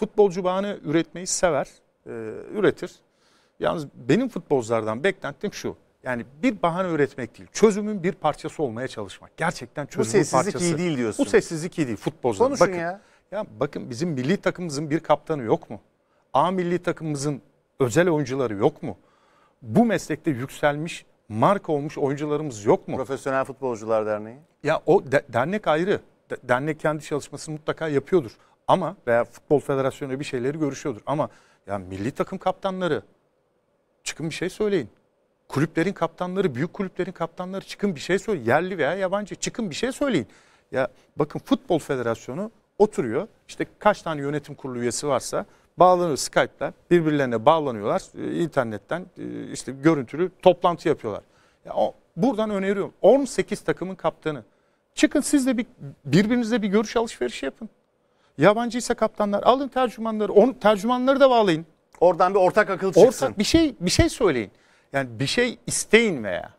Futbolcu bahane üretmeyi sever, e, üretir. Yalnız benim futbolculardan beklentim şu. Yani bir bahane üretmek değil, çözümün bir parçası olmaya çalışmak. Gerçekten çözümün parçası. Bu sessizlik parçası. iyi değil diyorsun. Bu sessizlik iyi değil futbolcular. Konuşun bakın, ya. Ya bakın bizim milli takımımızın bir kaptanı yok mu? A milli takımımızın özel oyuncuları yok mu? Bu meslekte yükselmiş, marka olmuş oyuncularımız yok mu? Profesyonel Futbolcular Derneği. Ya o de dernek ayrı. De dernek kendi çalışmasını mutlaka yapıyordur. Ama veya futbol federasyonu bir şeyleri görüşüyordur. Ama ya milli takım kaptanları çıkın bir şey söyleyin. Kulüplerin kaptanları, büyük kulüplerin kaptanları çıkın bir şey söyleyin. Yerli veya yabancı çıkın bir şey söyleyin. Ya bakın futbol federasyonu oturuyor. İşte kaç tane yönetim kurulu üyesi varsa bağlanıyor Skype'la birbirlerine bağlanıyorlar. E, internetten e, işte görüntülü toplantı yapıyorlar. Ya o, buradan öneriyorum. 18 takımın kaptanı. Çıkın siz de bir birbirinizle bir görüş alışverişi yapın. Yabancıysa kaptanlar alın tercümanları, on, tercümanları da bağlayın. Oradan bir ortak akıl çıksın. Ortak bir şey bir şey söyleyin. Yani bir şey isteyin veya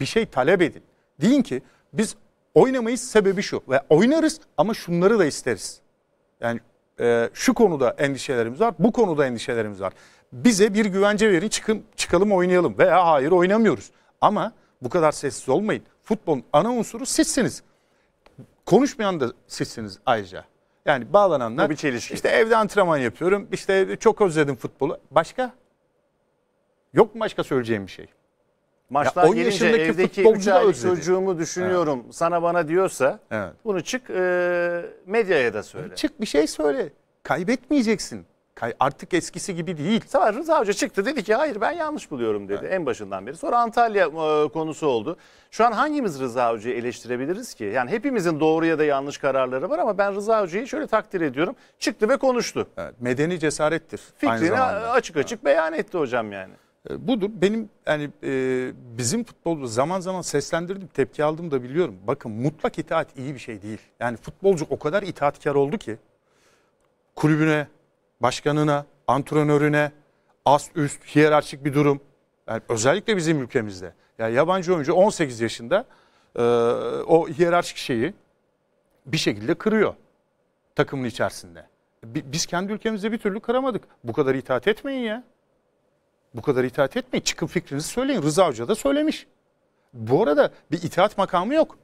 bir şey talep edin. Deyin ki biz oynamayız sebebi şu ve oynarız ama şunları da isteriz. Yani e, şu konuda endişelerimiz var, bu konuda endişelerimiz var. Bize bir güvence verin, çıkın, çıkalım oynayalım veya hayır oynamıyoruz. Ama bu kadar sessiz olmayın. Futbolun ana unsuru sizsiniz. Konuşmayan da sizsiniz ayrıca. Yani bağlananlar. Bu bir çelişki. İşte evde antrenman yapıyorum. İşte çok özledim futbolu. Başka? Yok mu başka söyleyeceğim bir şey? Maçlar ya 10 gelince evdeki 3 aylık çocuğumu düşünüyorum evet. sana bana diyorsa evet. bunu çık e, medyaya da söyle. Çık bir şey söyle. Kaybetmeyeceksin artık eskisi gibi değil. Sonra Rıza Hoca çıktı dedi ki hayır ben yanlış buluyorum dedi evet. en başından beri. Sonra Antalya e, konusu oldu. Şu an hangimiz Rıza Hoca'yı eleştirebiliriz ki? Yani hepimizin doğru ya da yanlış kararları var ama ben Rıza Hoca'yı şöyle takdir ediyorum. Çıktı ve konuştu. Evet, medeni cesarettir. Fikrini açık açık evet. beyan etti hocam yani. E, budur. Benim yani e, bizim futbolcu zaman zaman seslendirdim, tepki aldım da biliyorum. Bakın mutlak itaat iyi bir şey değil. Yani futbolcu o kadar itaatkar oldu ki kulübüne, başkanına, antrenörüne, ast üst hiyerarşik bir durum. Yani özellikle bizim ülkemizde. Yani yabancı oyuncu 18 yaşında e, o hiyerarşik şeyi bir şekilde kırıyor takımın içerisinde. Biz kendi ülkemizde bir türlü kıramadık. Bu kadar itaat etmeyin ya. Bu kadar itaat etmeyin. Çıkın fikrinizi söyleyin. Rıza Hoca da söylemiş. Bu arada bir itaat makamı yok.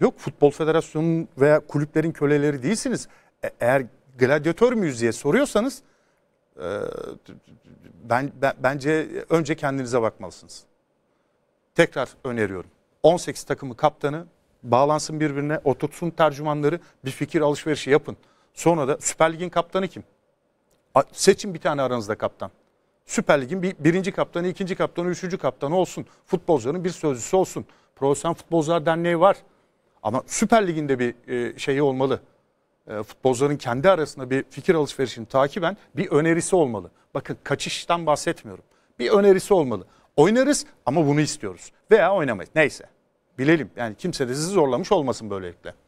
Yok futbol federasyonunun veya kulüplerin köleleri değilsiniz. E, eğer gladyatör müyüz diye soruyorsanız e, ben, ben bence önce kendinize bakmalısınız. Tekrar öneriyorum. 18 takımı kaptanı bağlansın birbirine, oturtsun tercümanları, bir fikir alışverişi yapın. Sonra da Süper Lig'in kaptanı kim? Seçin bir tane aranızda kaptan. Süper Lig'in bir, birinci kaptanı, ikinci kaptanı, üçüncü kaptanı olsun. Futbolcuların bir sözcüsü olsun. Profesyonel Futbolcular Derneği var. Ama Süper Lig'in de bir e, şeyi olmalı. E, futbolcuların kendi arasında bir fikir alışverişini takiben bir önerisi olmalı. Bakın kaçıştan bahsetmiyorum. Bir önerisi olmalı. Oynarız ama bunu istiyoruz. Veya oynamayız. Neyse. Bilelim. Yani kimse de sizi zorlamış olmasın böylelikle.